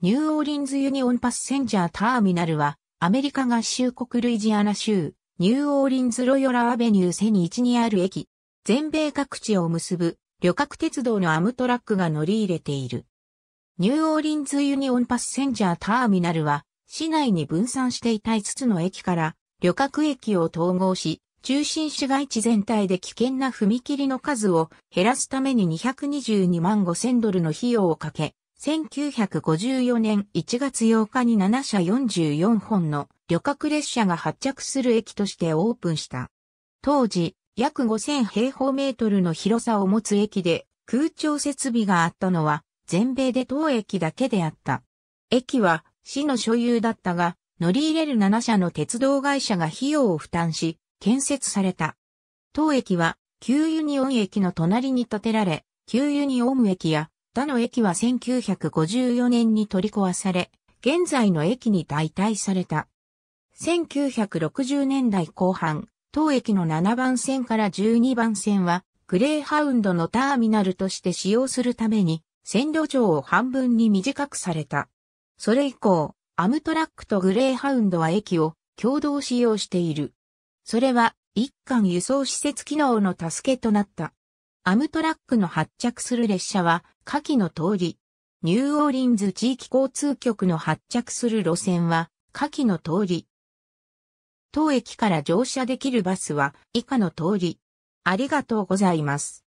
ニューオーリンズユニオンパッセンジャーターミナルは、アメリカ合衆国ルイジアナ州、ニューオーリンズロヨラアベニューセニ1にある駅、全米各地を結ぶ旅客鉄道のアムトラックが乗り入れている。ニューオーリンズユニオンパッセンジャーターミナルは、市内に分散していた5つの駅から、旅客駅を統合し、中心市街地全体で危険な踏切の数を減らすために222万5000ドルの費用をかけ、1954年1月8日に7社44本の旅客列車が発着する駅としてオープンした。当時、約5000平方メートルの広さを持つ駅で空調設備があったのは全米で当駅だけであった。駅は市の所有だったが、乗り入れる7社の鉄道会社が費用を負担し、建設された。当駅は、旧ユニオン駅の隣に建てられ、旧ユニオン駅や他の駅は1954年に取り壊され、現在の駅に代替された。1960年代後半、当駅の7番線から12番線は、グレーハウンドのターミナルとして使用するために、線路上を半分に短くされた。それ以降、アムトラックとグレーハウンドは駅を共同使用している。それは、一貫輸送施設機能の助けとなった。アムトラックの発着する列車は、下記の通り、ニューオーリンズ地域交通局の発着する路線は下記の通り。当駅から乗車できるバスは以下の通り。ありがとうございます。